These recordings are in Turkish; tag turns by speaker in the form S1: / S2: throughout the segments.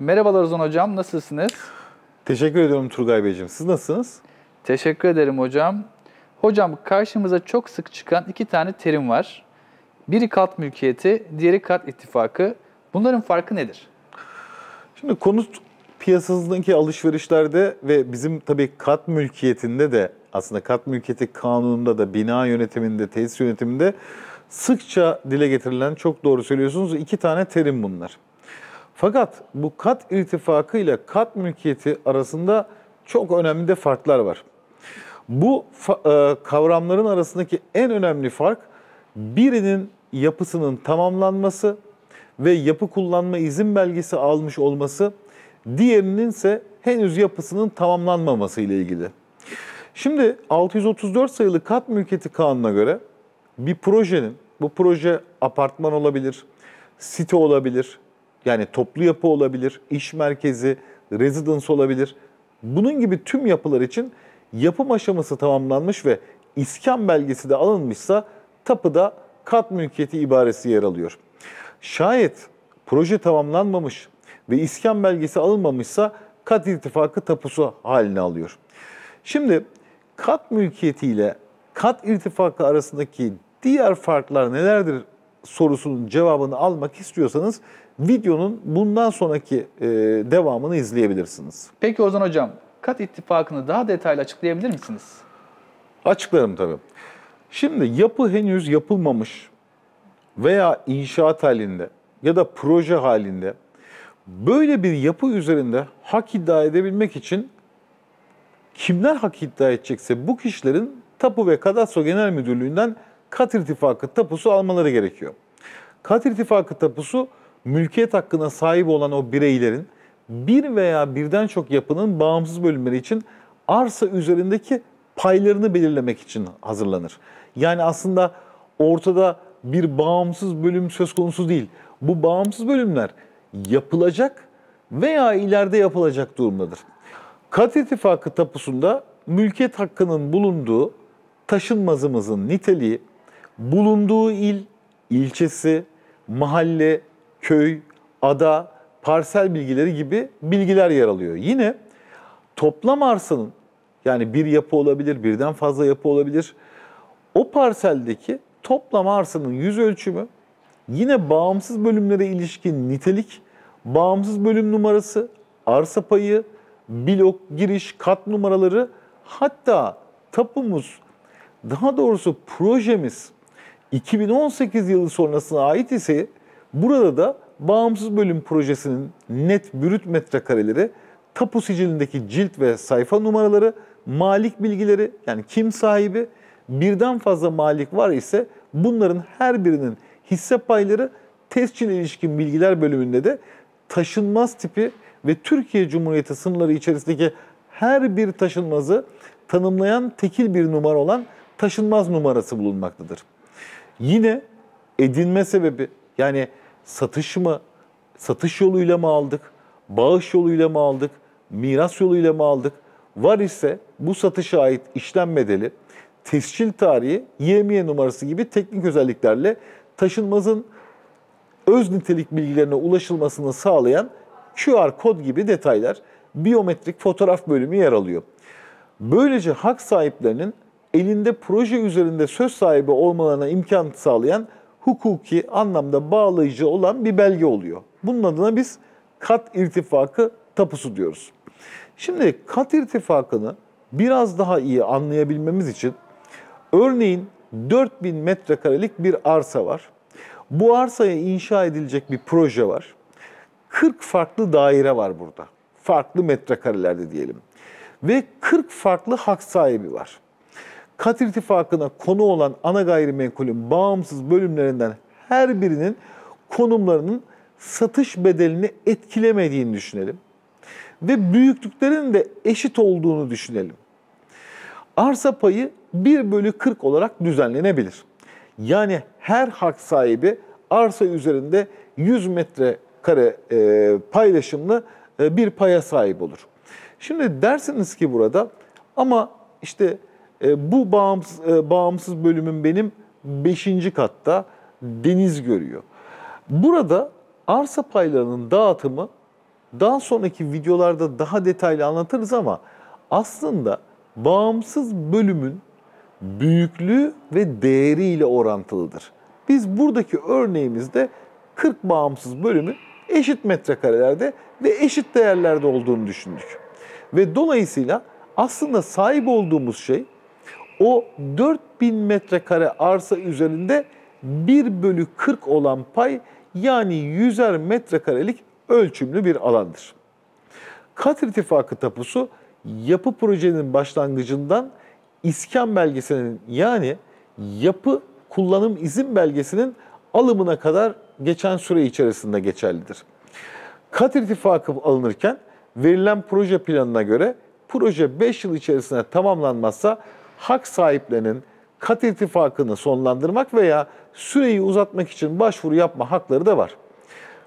S1: Merhabalar Ozan Hocam, nasılsınız? Teşekkür ediyorum Turgay Beyciğim. Siz nasılsınız? Teşekkür ederim hocam. Hocam karşımıza çok sık çıkan iki tane terim var. Biri kat mülkiyeti, diğeri kat ittifakı. Bunların farkı nedir?
S2: Şimdi konut piyasasındaki alışverişlerde ve bizim tabii kat mülkiyetinde de aslında kat mülkiyeti kanununda da bina yönetiminde, tesis yönetiminde sıkça dile getirilen çok doğru söylüyorsunuz iki tane terim bunlar. Fakat bu kat irtifakı ile kat mülkiyeti arasında çok önemli de farklar var. Bu e, kavramların arasındaki en önemli fark birinin yapısının tamamlanması ve yapı kullanma izin belgesi almış olması, diğerinin ise henüz yapısının tamamlanmaması ile ilgili. Şimdi 634 sayılı kat mülkiyeti kanununa göre bir projenin, bu proje apartman olabilir, site olabilir, yani toplu yapı olabilir, iş merkezi, residence olabilir. Bunun gibi tüm yapılar için yapım aşaması tamamlanmış ve iskan belgesi de alınmışsa tapuda kat mülkiyeti ibaresi yer alıyor. Şayet proje tamamlanmamış ve iskan belgesi alınmamışsa kat irtifakı tapusu haline alıyor. Şimdi kat mülkiyeti ile kat irtifakı arasındaki diğer farklar nelerdir sorusunun cevabını almak istiyorsanız videonun bundan sonraki e, devamını izleyebilirsiniz.
S1: Peki Ozan Hocam, kat ittifakını daha detaylı
S2: açıklayabilir misiniz? Açıklarım tabii. Şimdi yapı henüz yapılmamış veya inşaat halinde ya da proje halinde böyle bir yapı üzerinde hak iddia edebilmek için kimler hak iddia edecekse bu kişilerin Tapu ve Kadastro Genel Müdürlüğü'nden Kat irtifakı tapusu almaları gerekiyor. Kat irtifakı tapusu mülkiyet hakkına sahip olan o bireylerin bir veya birden çok yapının bağımsız bölümleri için arsa üzerindeki paylarını belirlemek için hazırlanır. Yani aslında ortada bir bağımsız bölüm söz konusu değil. Bu bağımsız bölümler yapılacak veya ileride yapılacak durumdadır. Kat irtifakı tapusunda mülkiyet hakkının bulunduğu taşınmazımızın niteliği bulunduğu il, ilçesi, mahalle, köy, ada, parsel bilgileri gibi bilgiler yer alıyor. Yine toplam arsanın yani bir yapı olabilir, birden fazla yapı olabilir. O parseldeki toplam arsanın yüz ölçümü yine bağımsız bölümlere ilişkin nitelik, bağımsız bölüm numarası, arsa payı, blok, giriş, kat numaraları hatta tapumuz, daha doğrusu projemiz 2018 yılı sonrasına ait ise burada da bağımsız bölüm projesinin net bürüt metrekareleri, tapu sicilindeki cilt ve sayfa numaraları, malik bilgileri yani kim sahibi, birden fazla malik var ise bunların her birinin hisse payları tescil ilişkin bilgiler bölümünde de taşınmaz tipi ve Türkiye Cumhuriyeti sınırları içerisindeki her bir taşınmazı tanımlayan tekil bir numara olan taşınmaz numarası bulunmaktadır. Yine edinme sebebi yani satış mı, satış yoluyla mı aldık, bağış yoluyla mı aldık, miras yoluyla mı aldık? Var ise bu satışa ait işlem bedeli, tescil tarihi, yemiye numarası gibi teknik özelliklerle taşınmazın öz nitelik bilgilerine ulaşılmasını sağlayan QR kod gibi detaylar biyometrik fotoğraf bölümü yer alıyor. Böylece hak sahiplerinin elinde proje üzerinde söz sahibi olmalarına imkan sağlayan hukuki anlamda bağlayıcı olan bir belge oluyor. Bunun adına biz kat irtifakı tapusu diyoruz. Şimdi kat irtifakını biraz daha iyi anlayabilmemiz için örneğin 4000 metrekarelik bir arsa var. Bu arsaya inşa edilecek bir proje var. 40 farklı daire var burada. Farklı metrekarelerde diyelim. Ve 40 farklı hak sahibi var. Kat irtifakına konu olan ana gayrimenkulün bağımsız bölümlerinden her birinin konumlarının satış bedelini etkilemediğini düşünelim. Ve büyüklüklerin de eşit olduğunu düşünelim. Arsa payı 1 bölü 40 olarak düzenlenebilir. Yani her hak sahibi arsa üzerinde 100 metrekare e, paylaşımlı e, bir paya sahip olur. Şimdi dersiniz ki burada ama işte e, bu bağımsız, e, bağımsız bölümüm benim 5. katta deniz görüyor. Burada arsa paylarının dağıtımı daha sonraki videolarda daha detaylı anlatırız ama aslında bağımsız bölümün büyüklüğü ve değeriyle orantılıdır. Biz buradaki örneğimizde 40 bağımsız bölümün eşit metrekarelerde ve eşit değerlerde olduğunu düşündük. Ve dolayısıyla aslında sahip olduğumuz şey o 4000 metrekare arsa üzerinde 1 bölü 40 olan pay yani 100'er metrekarelik ölçümlü bir alandır. Kat irtifakı tapusu yapı projenin başlangıcından iskan belgesinin yani yapı kullanım izin belgesinin alımına kadar geçen süre içerisinde geçerlidir. Kat irtifakı alınırken verilen proje planına göre proje 5 yıl içerisinde tamamlanmazsa hak sahiplerinin kat ittifakını sonlandırmak veya süreyi uzatmak için başvuru yapma hakları da var.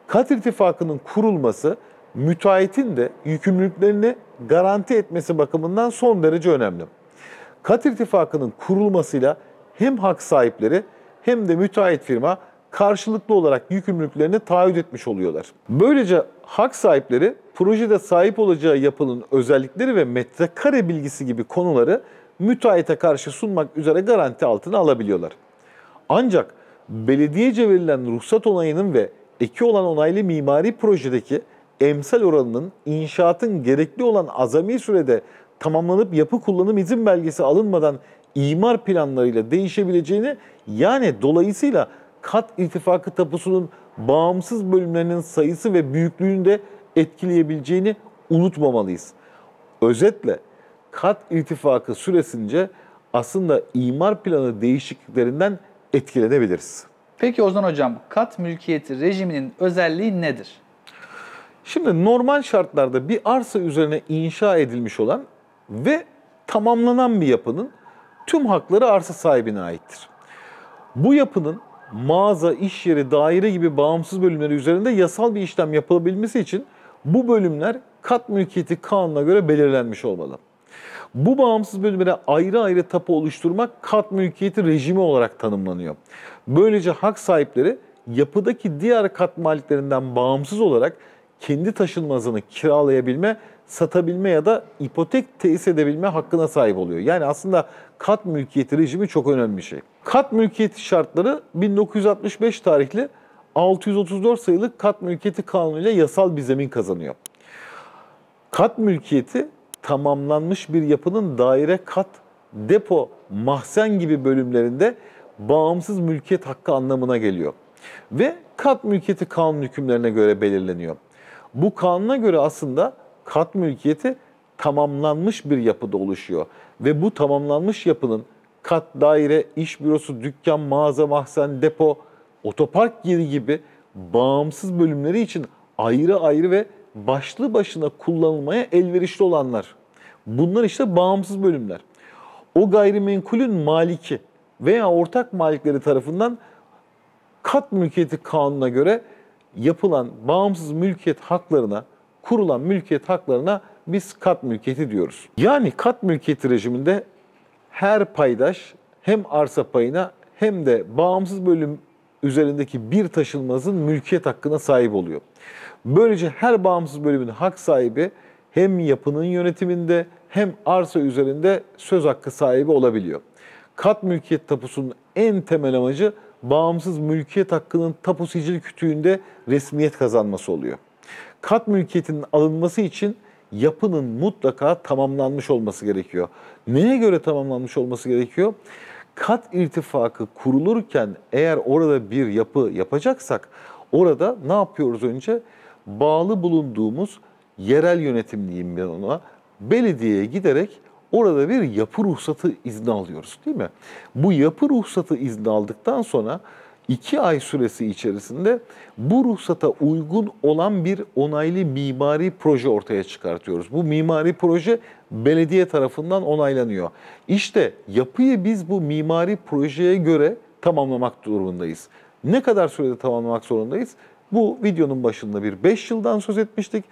S2: Kat ittifakının kurulması müteahhitin de yükümlülüklerini garanti etmesi bakımından son derece önemli. Kat irtifakının kurulmasıyla hem hak sahipleri hem de müteahhit firma karşılıklı olarak yükümlülüklerini taahhüt etmiş oluyorlar. Böylece hak sahipleri projede sahip olacağı yapının özellikleri ve metrekare bilgisi gibi konuları müteahhite karşı sunmak üzere garanti altına alabiliyorlar. Ancak belediyece verilen ruhsat onayının ve eki olan onaylı mimari projedeki emsal oranının inşaatın gerekli olan azami sürede tamamlanıp yapı kullanım izin belgesi alınmadan imar planlarıyla değişebileceğini yani dolayısıyla kat ittifakı tapusunun bağımsız bölümlerinin sayısı ve büyüklüğünü de etkileyebileceğini unutmamalıyız. Özetle kat irtifakı süresince aslında imar planı değişikliklerinden etkilenebiliriz.
S1: Peki Ozan Hocam, kat mülkiyeti rejiminin özelliği nedir? Şimdi
S2: normal şartlarda bir arsa üzerine inşa edilmiş olan ve tamamlanan bir yapının tüm hakları arsa sahibine aittir. Bu yapının mağaza, iş yeri, daire gibi bağımsız bölümleri üzerinde yasal bir işlem yapılabilmesi için bu bölümler kat mülkiyeti kanuna göre belirlenmiş olmalı. Bu bağımsız bölümlere ayrı ayrı tapu oluşturmak kat mülkiyeti rejimi olarak tanımlanıyor. Böylece hak sahipleri yapıdaki diğer kat maliklerinden bağımsız olarak kendi taşınmazını kiralayabilme, satabilme ya da ipotek tesis edebilme hakkına sahip oluyor. Yani aslında kat mülkiyeti rejimi çok önemli bir şey. Kat mülkiyeti şartları 1965 tarihli 634 sayılı kat mülkiyeti kanunuyla yasal bir zemin kazanıyor. Kat mülkiyeti tamamlanmış bir yapının daire, kat, depo, mahzen gibi bölümlerinde bağımsız mülkiyet hakkı anlamına geliyor. Ve kat mülkiyeti kanun hükümlerine göre belirleniyor. Bu kanuna göre aslında kat mülkiyeti tamamlanmış bir yapıda oluşuyor. Ve bu tamamlanmış yapının kat, daire, iş bürosu, dükkan, mağaza, mahzen, depo, otopark yeri gibi bağımsız bölümleri için ayrı ayrı ve başlı başına kullanılmaya elverişli olanlar. Bunlar işte bağımsız bölümler. O gayrimenkulün maliki veya ortak malikleri tarafından kat mülkiyeti kanununa göre yapılan bağımsız mülkiyet haklarına, kurulan mülkiyet haklarına biz kat mülkiyeti diyoruz. Yani kat mülkiyeti rejiminde her paydaş hem arsa payına hem de bağımsız bölüm üzerindeki bir taşınmazın mülkiyet hakkına sahip oluyor. Böylece her bağımsız bölümün hak sahibi hem yapının yönetiminde hem arsa üzerinde söz hakkı sahibi olabiliyor. Kat mülkiyet tapusunun en temel amacı bağımsız mülkiyet hakkının tapu sicil kütüğünde resmiyet kazanması oluyor. Kat mülkiyetinin alınması için yapının mutlaka tamamlanmış olması gerekiyor. Neye göre tamamlanmış olması gerekiyor? kat irtifakı kurulurken eğer orada bir yapı yapacaksak orada ne yapıyoruz önce? Bağlı bulunduğumuz yerel yönetim diyeyim ben ona belediyeye giderek orada bir yapı ruhsatı izni alıyoruz değil mi? Bu yapı ruhsatı izni aldıktan sonra 2 ay süresi içerisinde bu ruhsata uygun olan bir onaylı mimari proje ortaya çıkartıyoruz. Bu mimari proje belediye tarafından onaylanıyor. İşte yapıyı biz bu mimari projeye göre tamamlamak durumundayız. Ne kadar sürede tamamlamak zorundayız? Bu videonun başında bir 5 yıldan söz etmiştik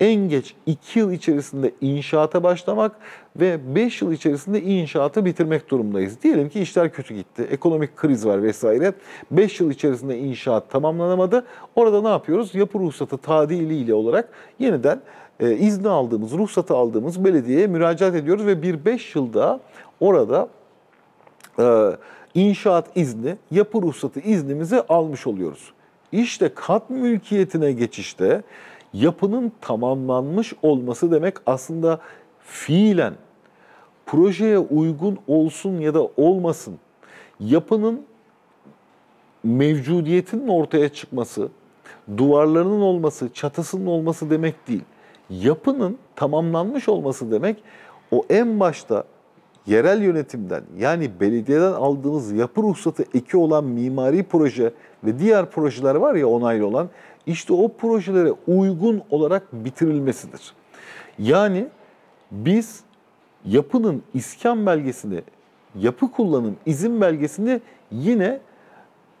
S2: en geç 2 yıl içerisinde inşaata başlamak ve 5 yıl içerisinde inşaatı bitirmek durumdayız. Diyelim ki işler kötü gitti, ekonomik kriz var vesaire. 5 yıl içerisinde inşaat tamamlanamadı. Orada ne yapıyoruz? Yapı ruhsatı tadiliyle olarak yeniden e, izni aldığımız, ruhsatı aldığımız belediyeye müracaat ediyoruz ve bir 5 yılda orada e, inşaat izni, yapı ruhsatı iznimizi almış oluyoruz. İşte kat mülkiyetine geçişte yapının tamamlanmış olması demek aslında fiilen projeye uygun olsun ya da olmasın yapının mevcudiyetinin ortaya çıkması, duvarlarının olması, çatısının olması demek değil. Yapının tamamlanmış olması demek o en başta yerel yönetimden yani belediyeden aldığınız yapı ruhsatı eki olan mimari proje ve diğer projeler var ya onaylı olan işte o projelere uygun olarak bitirilmesidir. Yani biz yapının iskan belgesini, yapı kullanım izin belgesini yine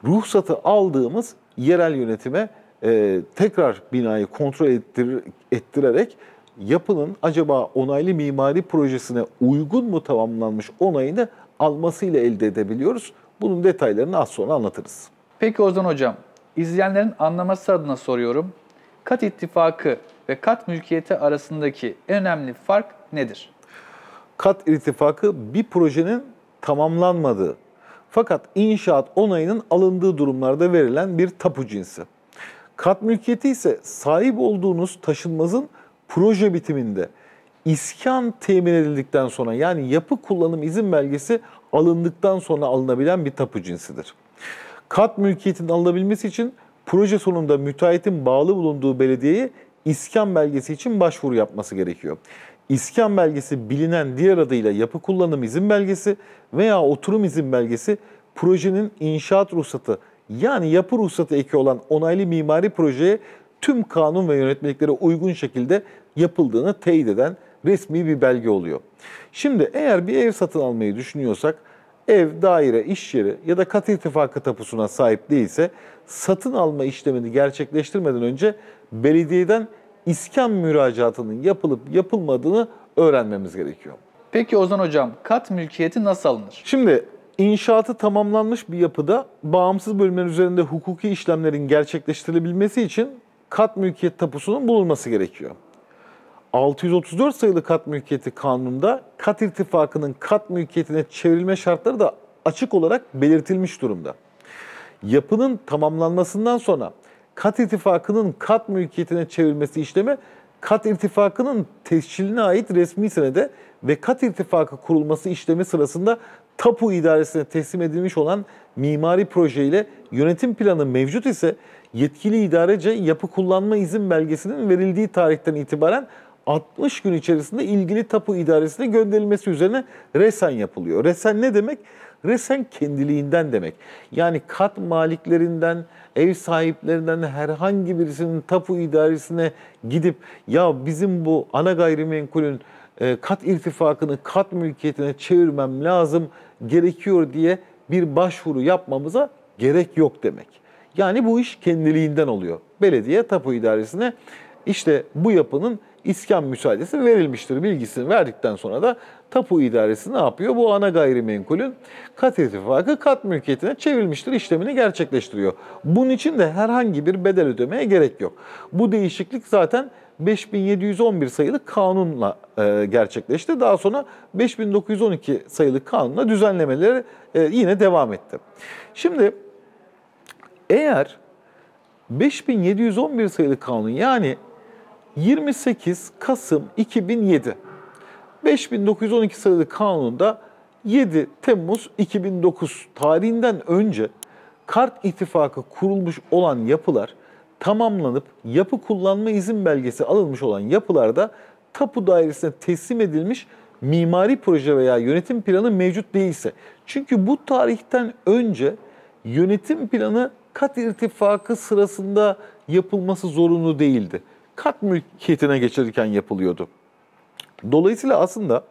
S2: ruhsatı aldığımız yerel yönetime e, tekrar binayı kontrol ettir, ettirerek yapının acaba onaylı mimari projesine uygun mu tamamlanmış onayını almasıyla elde edebiliyoruz. Bunun detaylarını az sonra anlatırız.
S1: Peki Ozan Hocam, İzleyenlerin anlaması adına soruyorum. Kat ittifakı ve kat mülkiyeti arasındaki en önemli fark nedir? Kat ittifakı
S2: bir projenin tamamlanmadığı fakat inşaat onayının alındığı durumlarda verilen bir tapu cinsi. Kat mülkiyeti ise sahip olduğunuz taşınmazın proje bitiminde iskan temin edildikten sonra yani yapı kullanım izin belgesi alındıktan sonra alınabilen bir tapu cinsidir. Kat mülkiyetinin alınabilmesi için proje sonunda müteahhitin bağlı bulunduğu belediyeye iskan belgesi için başvuru yapması gerekiyor. İskan belgesi bilinen diğer adıyla yapı kullanım izin belgesi veya oturum izin belgesi projenin inşaat ruhsatı yani yapı ruhsatı eki olan onaylı mimari projeye tüm kanun ve yönetmeliklere uygun şekilde yapıldığını teyit eden resmi bir belge oluyor. Şimdi eğer bir ev satın almayı düşünüyorsak ev, daire, iş yeri ya da kat irtifakı tapusuna sahip değilse satın alma işlemini gerçekleştirmeden önce belediyeden iskan müracaatının yapılıp yapılmadığını öğrenmemiz gerekiyor. Peki Ozan Hocam kat mülkiyeti nasıl alınır? Şimdi inşaatı tamamlanmış bir yapıda bağımsız bölümler üzerinde hukuki işlemlerin gerçekleştirilebilmesi için kat mülkiyet tapusunun bulunması gerekiyor. 634 sayılı kat mülkiyeti kanununda kat irtifakının kat mülkiyetine çevrilme şartları da açık olarak belirtilmiş durumda. Yapının tamamlanmasından sonra kat irtifakının kat mülkiyetine çevrilmesi işlemi kat irtifakının tescilline ait resmi senede ve kat irtifakı kurulması işlemi sırasında tapu idaresine teslim edilmiş olan mimari proje ile yönetim planı mevcut ise yetkili idarece yapı kullanma izin belgesinin verildiği tarihten itibaren 60 gün içerisinde ilgili tapu idaresine gönderilmesi üzerine resen yapılıyor. Resen ne demek? Resen kendiliğinden demek. Yani kat maliklerinden, ev sahiplerinden herhangi birisinin tapu idaresine gidip ya bizim bu ana gayrimenkulün e, kat irtifakını kat mülkiyetine çevirmem lazım gerekiyor diye bir başvuru yapmamıza gerek yok demek. Yani bu iş kendiliğinden oluyor. Belediye tapu idaresine işte bu yapının iskan müsaadesi verilmiştir bilgisini verdikten sonra da tapu idaresi ne yapıyor? Bu ana gayrimenkulün kat ittifakı kat mülkiyetine çevrilmiştir işlemini gerçekleştiriyor. Bunun için de herhangi bir bedel ödemeye gerek yok. Bu değişiklik zaten 5711 sayılı kanunla e, gerçekleşti. Daha sonra 5912 sayılı kanunla düzenlemeleri e, yine devam etti. Şimdi eğer 5711 sayılı kanun yani 28 Kasım 2007 5912 sayılı kanunda 7 Temmuz 2009 tarihinden önce Kart ittifakı kurulmuş olan yapılar tamamlanıp yapı kullanma izin belgesi alınmış olan yapılarda tapu dairesine teslim edilmiş mimari proje veya yönetim planı mevcut değilse. Çünkü bu tarihten önce yönetim planı kat irtifakı sırasında yapılması zorunlu değildi kat mülkiyetine geçirirken yapılıyordu. Dolayısıyla aslında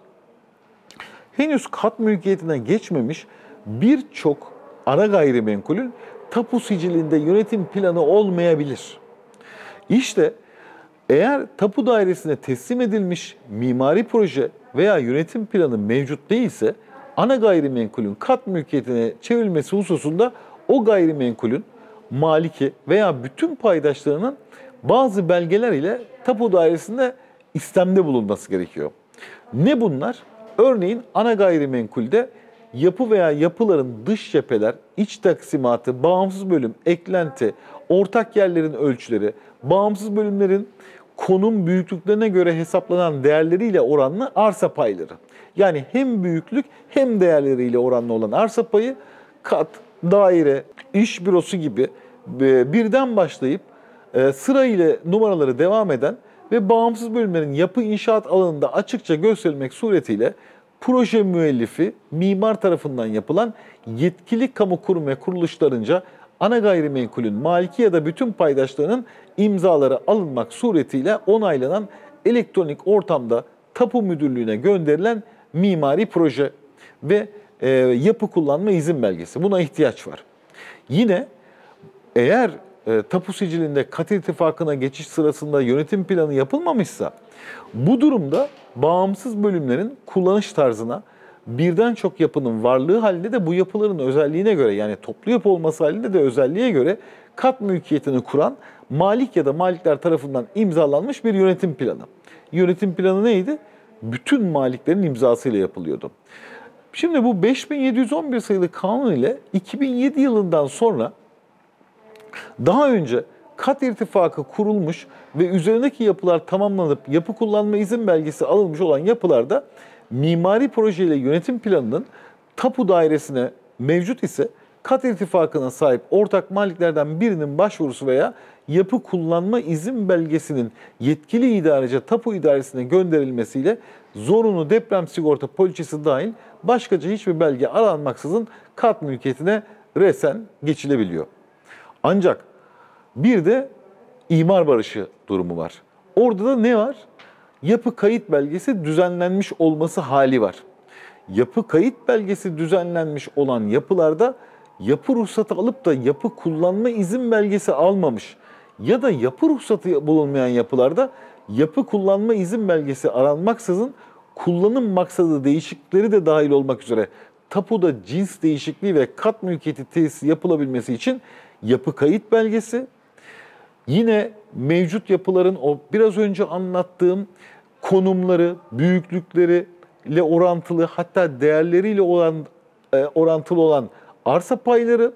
S2: henüz kat mülkiyetine geçmemiş birçok ana gayrimenkulün tapu sicilinde yönetim planı olmayabilir. İşte eğer tapu dairesine teslim edilmiş mimari proje veya yönetim planı mevcut değilse ana gayrimenkulün kat mülkiyetine çevrilmesi hususunda o gayrimenkulün maliki veya bütün paydaşlarının bazı belgeler ile tapu dairesinde istemde bulunması gerekiyor. Ne bunlar? Örneğin ana gayrimenkulde yapı veya yapıların dış cepheler, iç taksimatı, bağımsız bölüm, eklenti, ortak yerlerin ölçüleri, bağımsız bölümlerin konum büyüklüklerine göre hesaplanan değerleriyle oranlı arsa payları. Yani hem büyüklük hem değerleriyle oranlı olan arsa payı kat, daire, iş bürosu gibi e, birden başlayıp ee, sırayla numaraları devam eden ve bağımsız bölümlerin yapı inşaat alanında açıkça gösterilmek suretiyle proje müellifi mimar tarafından yapılan yetkili kamu kurum ve kuruluşlarınca ana gayrimenkulün maliki ya da bütün paydaşlarının imzaları alınmak suretiyle onaylanan elektronik ortamda tapu müdürlüğüne gönderilen mimari proje ve e, yapı kullanma izin belgesi. Buna ihtiyaç var. Yine eğer e, tapu sicilinde kat ittifakına geçiş sırasında yönetim planı yapılmamışsa bu durumda bağımsız bölümlerin kullanış tarzına birden çok yapının varlığı halinde de bu yapıların özelliğine göre yani toplu yapı olması halinde de özelliğe göre kat mülkiyetini kuran malik ya da malikler tarafından imzalanmış bir yönetim planı. Yönetim planı neydi? Bütün maliklerin imzasıyla yapılıyordu. Şimdi bu 5711 sayılı kanun ile 2007 yılından sonra daha önce kat irtifakı kurulmuş ve üzerindeki yapılar tamamlanıp yapı kullanma izin belgesi alınmış olan yapılarda mimari projeyle yönetim planının tapu dairesine mevcut ise kat irtifakına sahip ortak maliklerden birinin başvurusu veya yapı kullanma izin belgesinin yetkili idarece tapu idaresine gönderilmesiyle zorunlu deprem sigorta poliçesi dahil başkaca hiçbir belge aranmaksızın kat mülkiyetine resen geçilebiliyor. Ancak bir de imar barışı durumu var. Orada da ne var? Yapı kayıt belgesi düzenlenmiş olması hali var. Yapı kayıt belgesi düzenlenmiş olan yapılarda yapı ruhsatı alıp da yapı kullanma izin belgesi almamış ya da yapı ruhsatı bulunmayan yapılarda yapı kullanma izin belgesi aranmaksızın kullanım maksadı değişikleri de dahil olmak üzere tapuda cins değişikliği ve kat mülkiyeti tesisi yapılabilmesi için yapı kayıt belgesi. Yine mevcut yapıların o biraz önce anlattığım konumları, büyüklükleri ile orantılı hatta değerleriyle olan e, orantılı olan arsa payları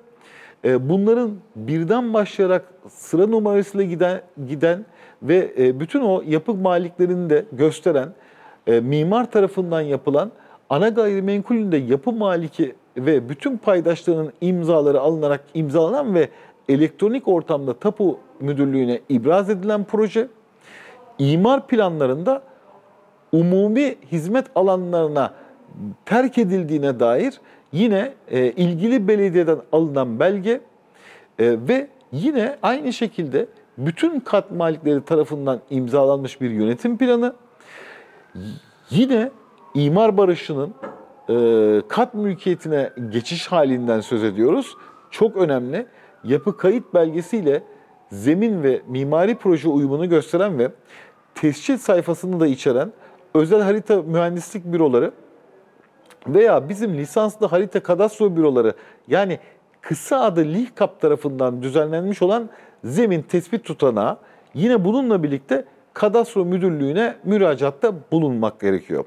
S2: e, bunların birden başlayarak sıra numarasıyla giden giden ve e, bütün o yapı maliklerini de gösteren e, mimar tarafından yapılan ana gayrimenkulünde yapı maliki ve bütün paydaşlarının imzaları alınarak imzalanan ve elektronik ortamda tapu müdürlüğüne ibraz edilen proje, imar planlarında umumi hizmet alanlarına terk edildiğine dair yine e, ilgili belediyeden alınan belge e, ve yine aynı şekilde bütün kat malikleri tarafından imzalanmış bir yönetim planı, yine imar barışının e, kat mülkiyetine geçiş halinden söz ediyoruz. Çok önemli. Yapı kayıt belgesiyle zemin ve mimari proje uyumunu gösteren ve tescil sayfasını da içeren özel harita mühendislik büroları veya bizim lisanslı harita kadastro büroları yani kısa adı LİHKAP tarafından düzenlenmiş olan zemin tespit tutanağı yine bununla birlikte kadastro müdürlüğüne müracaatta bulunmak gerekiyor.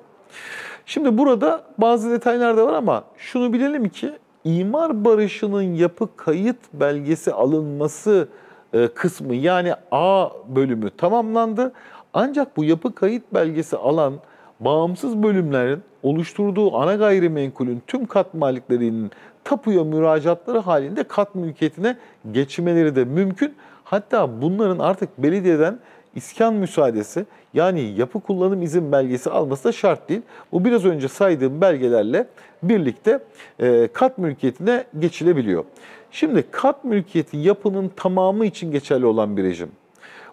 S2: Şimdi burada bazı detaylar da var ama şunu bilelim ki imar barışının yapı kayıt belgesi alınması e, kısmı yani A bölümü tamamlandı. Ancak bu yapı kayıt belgesi alan bağımsız bölümlerin oluşturduğu ana gayrimenkulün tüm kat maliklerinin tapuya müracaatları halinde kat mülkiyetine geçmeleri de mümkün. Hatta bunların artık belediyeden iskan müsaadesi yani yapı kullanım izin belgesi alması da şart değil. Bu biraz önce saydığım belgelerle birlikte e, kat mülkiyetine geçilebiliyor. Şimdi kat mülkiyeti yapının tamamı için geçerli olan bir rejim.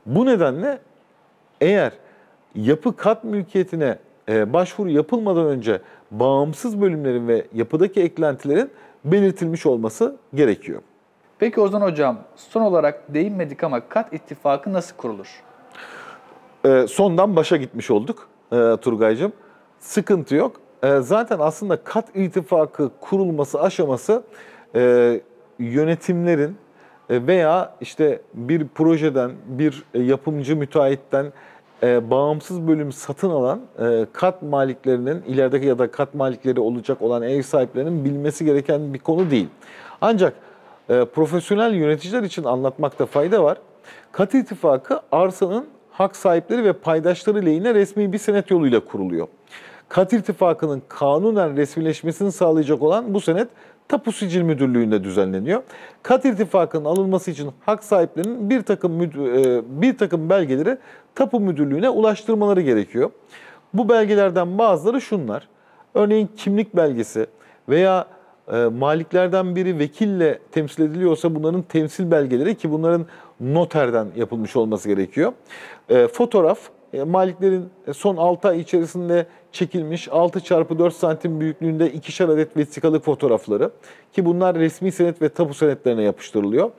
S2: Bu nedenle eğer yapı kat mülkiyetine e, başvuru yapılmadan önce bağımsız bölümlerin ve yapıdaki eklentilerin belirtilmiş olması gerekiyor. Peki Ozan
S1: Hocam, son olarak değinmedik ama kat ittifakı nasıl kurulur?
S2: E, sondan başa gitmiş olduk e, Turgay'cığım. Sıkıntı yok. E, zaten aslında kat ittifakı kurulması aşaması e, yönetimlerin e, veya işte bir projeden, bir yapımcı müteahhitten e, bağımsız bölüm satın alan e, kat maliklerinin ilerideki ya da kat malikleri olacak olan ev sahiplerinin bilmesi gereken bir konu değil. Ancak e, profesyonel yöneticiler için anlatmakta fayda var. Kat ittifakı arsanın hak sahipleri ve paydaşları lehine resmi bir senet yoluyla kuruluyor. Kat ittifakının kanunen resmileşmesini sağlayacak olan bu senet Tapu Sicil Müdürlüğü'nde düzenleniyor. Kat ittifakının alınması için hak sahiplerinin bir takım e, bir takım belgeleri Tapu Müdürlüğü'ne ulaştırmaları gerekiyor. Bu belgelerden bazıları şunlar. Örneğin kimlik belgesi veya e, maliklerden biri vekille temsil ediliyorsa bunların temsil belgeleri ki bunların noterden yapılmış olması gerekiyor. E, fotoğraf e, maliklerin son 6 ay içerisinde çekilmiş 6 çarpı 4 santim büyüklüğünde ikişer adet vesikalık fotoğrafları ki bunlar resmi senet ve tapu senetlerine yapıştırılıyor.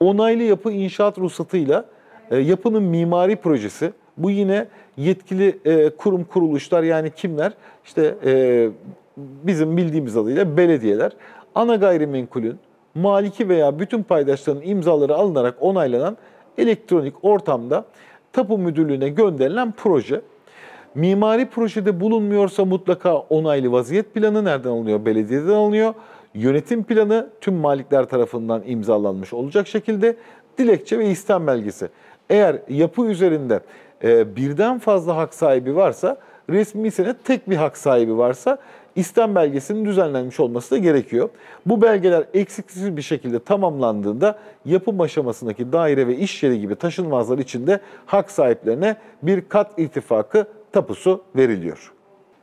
S2: Onaylı yapı inşaat ruhsatıyla e, yapının mimari projesi bu yine yetkili kurum kuruluşlar yani kimler işte bizim bildiğimiz adıyla belediyeler ana gayrimenkulün maliki veya bütün paydaşların imzaları alınarak onaylanan elektronik ortamda tapu müdürlüğüne gönderilen proje. Mimari projede bulunmuyorsa mutlaka onaylı vaziyet planı nereden alınıyor? Belediyeden alınıyor. Yönetim planı tüm malikler tarafından imzalanmış olacak şekilde dilekçe ve istem belgesi. Eğer yapı üzerinde e, birden fazla hak sahibi varsa resmi senet tek bir hak sahibi varsa istem belgesinin düzenlenmiş olması da gerekiyor. Bu belgeler eksiksiz bir şekilde tamamlandığında yapım aşamasındaki daire ve iş yeri gibi taşınmazlar için de hak sahiplerine bir kat irtifakı tapusu veriliyor.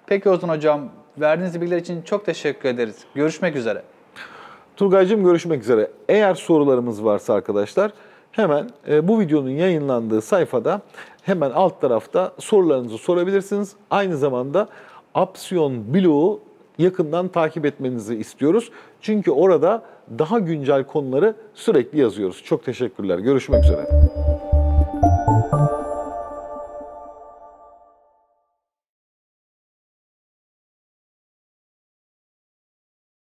S1: Peki Ozan Hocam, verdiğiniz bilgiler için çok teşekkür ederiz. Görüşmek üzere.
S2: Turgay'cığım görüşmek üzere. Eğer sorularımız varsa arkadaşlar hemen e, bu videonun yayınlandığı sayfada hemen alt tarafta sorularınızı sorabilirsiniz. Aynı zamanda Apsiyon bloğu yakından takip etmenizi istiyoruz. Çünkü orada daha güncel konuları sürekli yazıyoruz. Çok teşekkürler. Görüşmek üzere.